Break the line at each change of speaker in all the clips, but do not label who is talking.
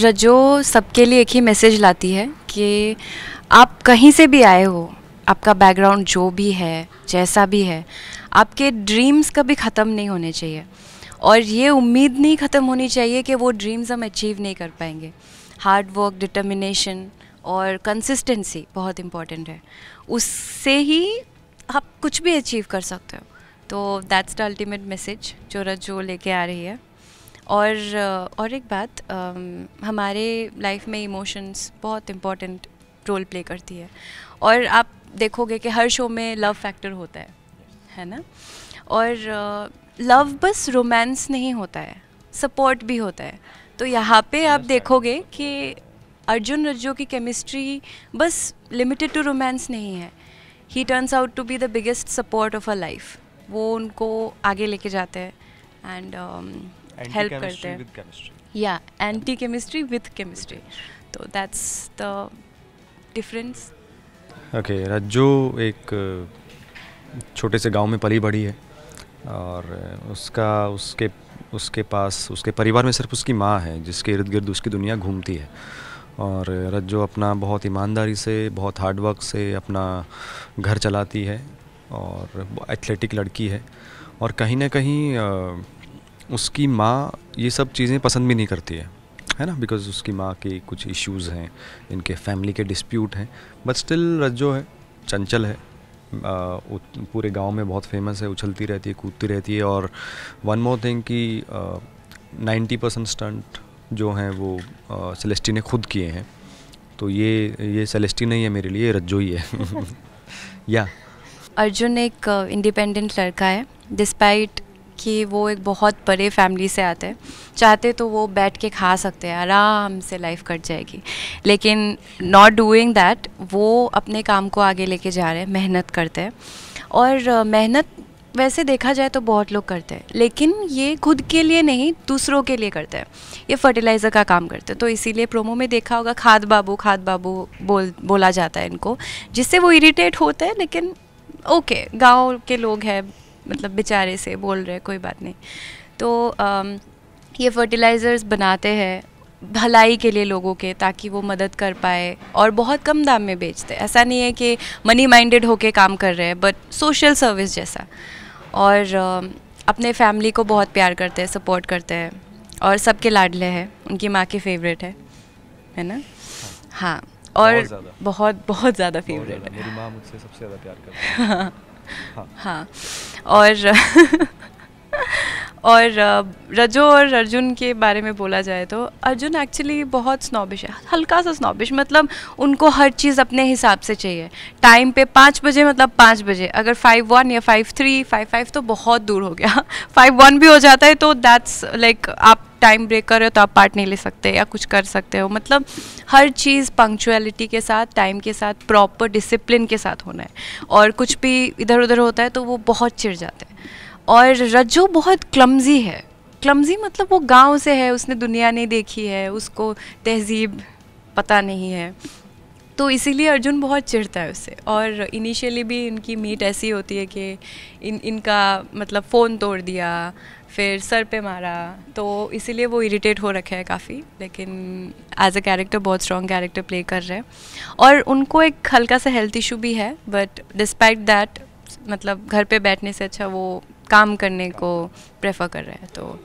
रजो सबके लिए एक ही मैसेज लाती है कि आप कहीं से भी आए हो आपका बैकग्राउंड जो भी है जैसा भी है आपके ड्रीम्स कभी ख़त्म नहीं होने चाहिए और ये उम्मीद नहीं ख़त्म होनी चाहिए कि वो ड्रीम्स हम अचीव नहीं कर पाएंगे हार्ड वर्क डिटर्मिनेशन और कंसिस्टेंसी बहुत इम्पॉर्टेंट है उससे ही आप कुछ भी अचीव कर सकते हो तो दैट्स द अल्टीमेट मैसेज जो रजो लेके आ रही है और और एक बात हमारे लाइफ में इमोशंस बहुत इम्पॉर्टेंट रोल प्ले करती है और आप देखोगे कि हर शो में लव फैक्टर होता है है ना और लव बस रोमांस नहीं होता है सपोर्ट भी होता है तो यहाँ पे आप देखोगे कि अर्जुन रज्जो की केमिस्ट्री बस लिमिटेड टू रोमांस नहीं है he turns out to be the biggest support of a life वो उनको आगे लेके जाते हैं एंड हेल्प करते हैं या एंटी केमिस्ट्री विद केमिस्ट्री तो that's the difference
okay Rajjo एक छोटे से गांव में पली बड़ी है और उसका उसके उसके पास उसके परिवार में सिर्फ उसकी माँ है जिसके इर्द गिर्द उसकी दुनिया घूमती है और रज्जो अपना बहुत ईमानदारी से बहुत हार्डवर्क से अपना घर चलाती है और एथलेटिक लड़की है और कहीं ना कहीं उसकी माँ ये सब चीज़ें पसंद भी नहीं करती है है ना बिकॉज उसकी माँ के कुछ इश्यूज़ हैं इनके फैमिली के डिस्प्यूट हैं बट स्टिल रज्जो है चंचल है आ, पूरे गांव में बहुत फेमस है उछलती रहती है कूदती रहती है और वन मोर थिंग कि नाइन्टी परसेंट स्टंट जो हैं वो सेलेस्टी ने खुद किए हैं तो ये ये सेलेस्टी नहीं है मेरे लिए रज्जो ही है या
अर्जुन एक इंडिपेंडेंट लड़का है डिस्पाइट कि वो एक बहुत बड़े फैमिली से आते हैं चाहते तो वो बैठ के खा सकते हैं आराम से लाइफ कट जाएगी लेकिन नॉट डूइंग दैट वो अपने काम को आगे लेके जा रहे हैं मेहनत करते हैं और मेहनत वैसे देखा जाए तो बहुत लोग करते हैं लेकिन ये खुद के लिए नहीं दूसरों के लिए करते हैं ये फर्टिलाइज़र का काम करते हैं तो इसीलिए प्रोमो में देखा होगा खाद बाबू खाद बाबू बोल बोला जाता है इनको जिससे वो इरिटेट होते हैं लेकिन ओके गांव के लोग हैं मतलब बेचारे से बोल रहे कोई बात नहीं तो um, ये फर्टिलाइज़र्स बनाते हैं भलाई के लिए लोगों के ताकि वो मदद कर पाए और बहुत कम दाम में बेचते हैं ऐसा नहीं है कि मनी माइंडेड होके काम कर रहे हैं बट सोशल सर्विस जैसा और अपने फैमिली को बहुत प्यार करते हैं सपोर्ट करते हैं और सबके लाडले हैं उनकी माँ के फेवरेट है है ना हाँ और बहुत बहुत ज़्यादा फेवरेट है
मेरी माँ मुझसे सबसे ज़्यादा प्यार करती है हाँ, हाँ, हाँ
Oja. और रजो और अर्जुन के बारे में बोला जाए तो अर्जुन एक्चुअली बहुत स्नॉबिश है हल्का सा स्नॉबिश मतलब उनको हर चीज़ अपने हिसाब से चाहिए टाइम पे पाँच बजे मतलब पाँच बजे अगर फाइव वन या फाइव थ्री फाइव फाइव तो बहुत दूर हो गया फाइव वन भी हो जाता है तो दैट्स लाइक like, आप टाइम ब्रेक कर रहे हो तो आप पार्ट नहीं ले सकते या कुछ कर सकते हो मतलब हर चीज़ पंक्चुअलिटी के साथ टाइम के साथ प्रॉपर डिसिप्लिन के साथ होना है और कुछ भी इधर उधर होता है तो वो बहुत चिड़ जाते हैं और रज्जू बहुत क्लमजी है क्लमजी मतलब वो गांव से है उसने दुनिया नहीं देखी है उसको तहजीब पता नहीं है तो इसीलिए अर्जुन बहुत चिढ़ता है उससे और इनिशियली भी इनकी मीट ऐसी होती है कि इन इनका मतलब फ़ोन तोड़ दिया फिर सर पे मारा तो इसीलिए वो इरिटेट हो रखा है काफ़ी लेकिन एज अ कैरेक्टर बहुत स्ट्रॉन्ग कैरेक्टर प्ले कर रहे हैं और उनको एक हल्का सा हेल्थ इशू भी है बट डिस्पाइट दैट मतलब घर पे बैठने से अच्छा वो काम करने को प्रेफर कर रहे हैं तो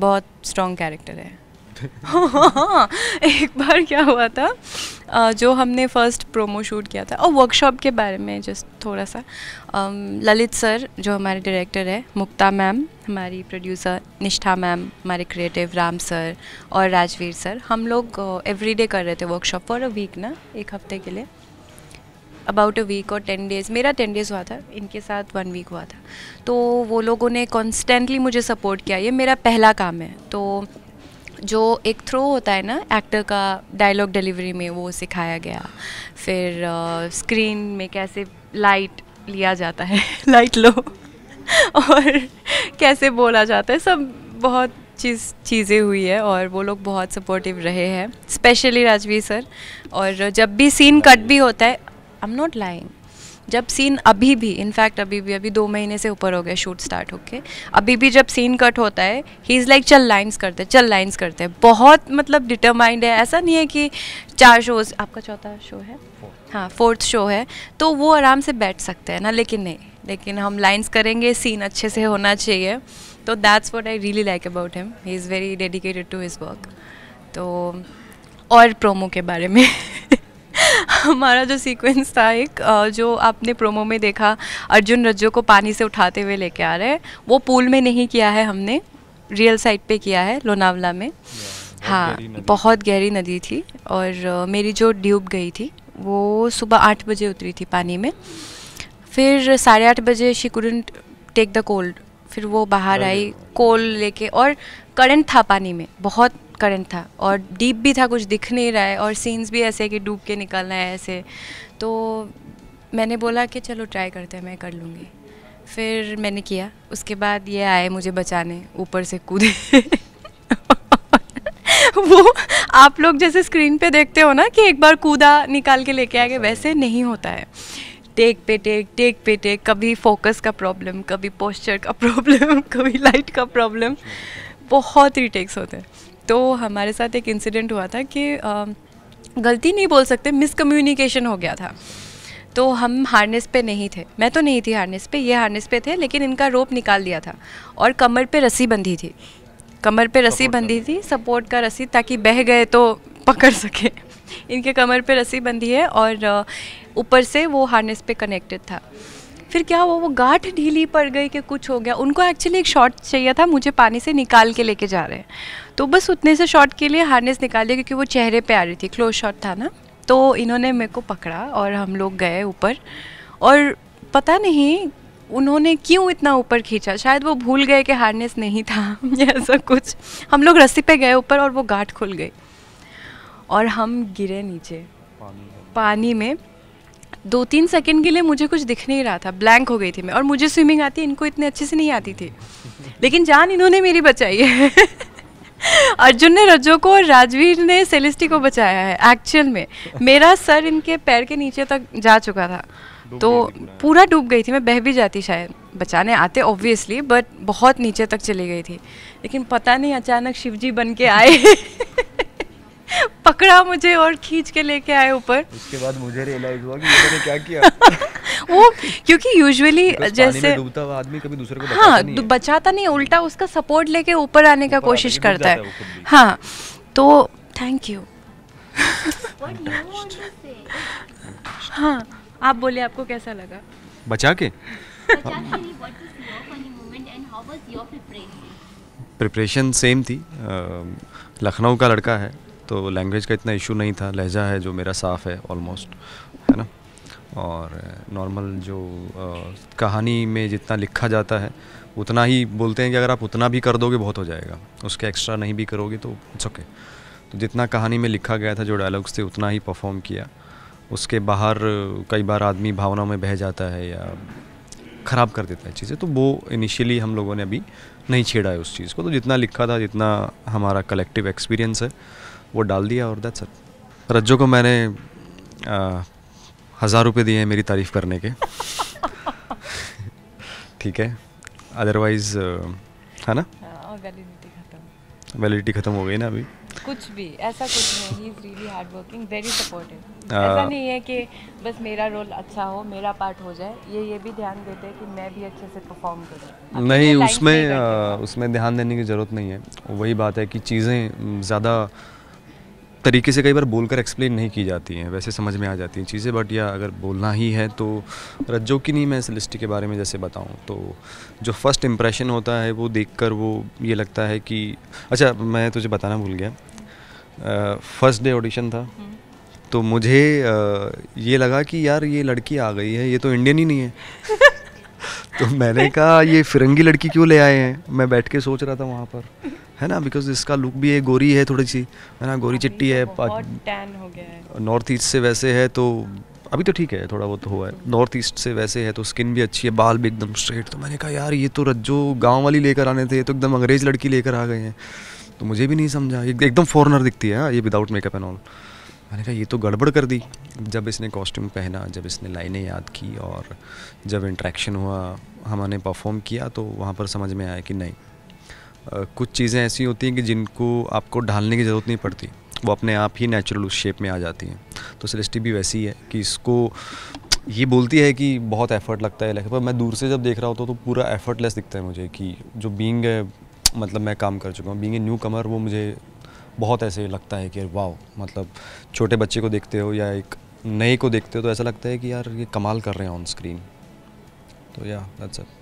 बहुत स्ट्रॉन्ग कैरेक्टर है एक बार क्या हुआ था uh, जो हमने फर्स्ट प्रोमो शूट किया था और वर्कशॉप के बारे में जस्ट थोड़ा सा um, ललित सर जो हमारे डायरेक्टर है मुक्ता मैम हमारी प्रोड्यूसर निष्ठा मैम हमारे क्रिएटिव राम सर और राजवीर सर हम लोग एवरीडे uh, कर रहे थे वर्कशॉप फॉर अ वीक ना एक हफ्ते के लिए अबाउट अ वीक और टेन डेज़ मेरा टेन डेज़ हुआ था इनके साथ वन वीक हुआ था तो वो लोगों ने कॉन्स्टेंटली मुझे सपोर्ट किया ये मेरा पहला काम है तो जो एक थ्रो होता है ना एक्टर का डायलॉग डिलीवरी में वो सिखाया गया फिर स्क्रीन uh, में कैसे लाइट लिया जाता है लाइट लो और कैसे बोला जाता है सब बहुत चीज़ चीज़ें हुई है और वो लोग बहुत सपोर्टिव रहे हैं स्पेशली राजवीर सर और जब भी सीन कट भी होता है आई एम नॉट लाइंग जब सीन अभी भी इनफैक्ट अभी भी अभी दो महीने से ऊपर हो गया शूट स्टार्ट होके अभी भी जब सीन कट होता है ही इज़ लाइक चल लाइंस करते चल लाइंस करते हैं बहुत मतलब डिटरमाइंड है ऐसा नहीं है कि चार शोज आपका चौथा शो है हाँ फोर्थ शो है तो वो आराम से बैठ सकते हैं ना लेकिन नहीं लेकिन हम लाइंस करेंगे सीन अच्छे से होना चाहिए तो that's what I really like about him he is very dedicated to his work तो और प्रोमो के बारे में हमारा जो सीक्वेंस था एक जो आपने प्रोमो में देखा अर्जुन रज्जो को पानी से उठाते हुए लेके आ रहे हैं वो पूल में नहीं किया है हमने रियल साइट पे किया है लोनावला में yeah, हाँ गहरी बहुत गहरी नदी थी और मेरी जो ड्यूब गई थी वो सुबह आठ बजे उतरी थी पानी में फिर साढ़े आठ बजे she couldn't take the cold फिर वो बाहर आई कोल लेके और करंट था पानी में बहुत करंट था और डीप भी था कुछ दिख नहीं रहा है और सीन्स भी ऐसे कि डूब के निकलना है ऐसे तो मैंने बोला कि चलो ट्राई करते हैं मैं कर लूँगी फिर मैंने किया उसके बाद ये आए मुझे बचाने ऊपर से कूदे वो आप लोग जैसे स्क्रीन पे देखते हो ना कि एक बार कूदा निकाल के लेके गए वैसे नहीं होता है टेक पे टेक टेक पे टेक कभी फोकस का प्रॉब्लम कभी पोस्चर का प्रॉब्लम कभी लाइट का प्रॉब्लम बहुत रिटेक्स होते हैं तो हमारे साथ एक इंसिडेंट हुआ था कि गलती नहीं बोल सकते मिसकम्युनिकेशन हो गया था तो हम हार्नेस पे नहीं थे मैं तो नहीं थी हार्नेस पे ये हार्नेस पे थे लेकिन इनका रोप निकाल दिया था और कमर पे रस्सी बंधी थी कमर पे रस्सी बंधी थी सपोर्ट का रस्सी ताकि बह गए तो पकड़ सके इनके कमर पे रस्सी बंधी है और ऊपर से वो हार्नेस पे कनेक्टेड था फिर क्या हुआ वो गाठ ढीली पड़ गई कि कुछ हो गया उनको एक्चुअली एक शॉट चाहिए था मुझे पानी से निकाल के लेके जा रहे हैं तो बस उतने से शॉट के लिए हार्नेस निकाल दिया क्योंकि वो चेहरे पे आ रही थी क्लोज शॉट था ना तो इन्होंने मेरे को पकड़ा और हम लोग गए ऊपर और पता नहीं उन्होंने क्यों इतना ऊपर खींचा शायद वो भूल गए कि हार्नेस नहीं था या ऐसा कुछ हम लोग रस्सी पे गए ऊपर और वो गाठ खुल गई और हम गिरे नीचे पानी में दो तीन सेकंड के लिए मुझे कुछ दिख नहीं रहा था ब्लैंक हो गई थी मैं और मुझे स्विमिंग आती इनको इतने अच्छे से नहीं आती थी लेकिन जान इन्होंने मेरी बचाई है अर्जुन ने रजो को और राजवीर ने सेलिस्टी को बचाया है एक्चुअल में मेरा सर इनके पैर के नीचे तक जा चुका था तो पूरा डूब गई थी मैं बह भी जाती शायद बचाने आते ऑब्वियसली बट बहुत नीचे तक चली गई थी लेकिन पता नहीं अचानक शिवजी बन के आए पकड़ा मुझे और खींच के लेके आए ऊपर
उसके बाद मुझे रियलाइज हुआ कि मैंने क्या किया
वो क्योंकि यूजुअली जैसे डूबता
हुआ आदमी कभी दूसरे को बचाता हाँ नहीं है।
बचाता नहीं उल्टा उसका सपोर्ट लेके ऊपर आने का कोशिश करता है हाँ तो थैंक यू हाँ आप बोले आपको कैसा लगा बचा के
प्रिपरेशन सेम थी लखनऊ का लड़का है तो लैंग्वेज का इतना इशू नहीं था लहजा है जो मेरा साफ़ है ऑलमोस्ट है ना और नॉर्मल जो आ, कहानी में जितना लिखा जाता है उतना ही बोलते हैं कि अगर आप उतना भी कर दोगे बहुत हो जाएगा उसके एक्स्ट्रा नहीं भी करोगे तो इट्स ओके तो जितना कहानी में लिखा गया था जो डायलॉग्स थे उतना ही परफॉर्म किया उसके बाहर कई बार आदमी भावनाओं में बह जाता है या ख़राब कर देता है चीज़ें तो वो इनिशियली हम लोगों ने अभी नहीं छेड़ा है उस चीज़ को तो जितना लिखा था जितना हमारा कलेक्टिव एक्सपीरियंस है वो डाल दिया और दैट्स इट रज्जो को मैंने हज़ार रुपये दिए हैं मेरी तारीफ़ करने के ठीक है अदरवाइज है ना वैलिडिटी हाँ, खत्म हो गई ना अभी
कुछ भी ऐसा कुछ नहीं he is really hard working very supportive ऐसा नहीं है कि बस मेरा रोल अच्छा हो मेरा पार्ट हो जाए ये ये भी ध्यान देते हैं कि मैं भी अच्छे से परफॉर्म करूँ नहीं उसमें
उसमें ध्यान देने की ज़रूरत नहीं है वही बात है कि चीज़ें हम्म, ज़्यादा तरीके से कई बार बोलकर एक्सप्लेन नहीं की जाती हैं वैसे समझ में आ जाती हैं चीज़ें बट या अगर बोलना ही है तो रज्जो की नहीं मैं इस लिस्ट के बारे में जैसे बताऊं तो जो फर्स्ट इम्प्रेशन होता है वो देखकर वो ये लगता है कि अच्छा मैं तुझे बताना भूल गया फर्स्ट डे ऑडिशन था हम्म। तो मुझे ये लगा कि यार ये लड़की आ गई है ये तो इंडियन ही नहीं है तो मैंने कहा ये फिरंगी लड़की क्यों ले आए हैं मैं बैठ के सोच रहा था वहाँ पर है ना बिकॉज इसका लुक भी है गोरी है थोड़ी सी है ना गोरी चिट्टी तो है नॉर्थ ईस्ट से वैसे है तो अभी तो ठीक है थोड़ा बहुत तो हुआ है नॉर्थ ईस्ट से वैसे है तो स्किन भी अच्छी है बाल भी एकदम स्ट्रेट तो मैंने कहा यार ये तो रज्जो गांव वाली लेकर आने थे ये तो एकदम अंग्रेज लड़की लेकर आ गए हैं तो मुझे भी नहीं समझा एक, एकदम फॉरनर दिखती है हाँ, ये विदाउट मेकअप एंड ऑल मैंने कहा ये तो गड़बड़ कर दी जब इसने कॉस्ट्यूम पहना जब इसने लाइनें याद की और जब इंट्रैक्शन हुआ हमने परफॉर्म किया तो वहाँ पर समझ में आया कि नहीं कुछ चीज़ें ऐसी होती हैं कि जिनको आपको ढालने की ज़रूरत नहीं पड़ती वो अपने आप ही नेचुरल उस शेप में आ जाती हैं तो सृष्टि भी वैसी है कि इसको ये बोलती है कि बहुत एफर्ट लगता है लेकिन पर मैं दूर से जब देख रहा होता तो पूरा एफर्टलेस दिखता है मुझे कि जो बींग है मतलब मैं काम कर चुका हूँ बींग ए न्यू कमर वो मुझे बहुत ऐसे लगता है कि वाह मतलब छोटे बच्चे को देखते हो या एक नए को देखते हो तो ऐसा लगता है कि यार ये कमाल कर रहे हैं ऑन स्क्रीन तो या दैट्स इट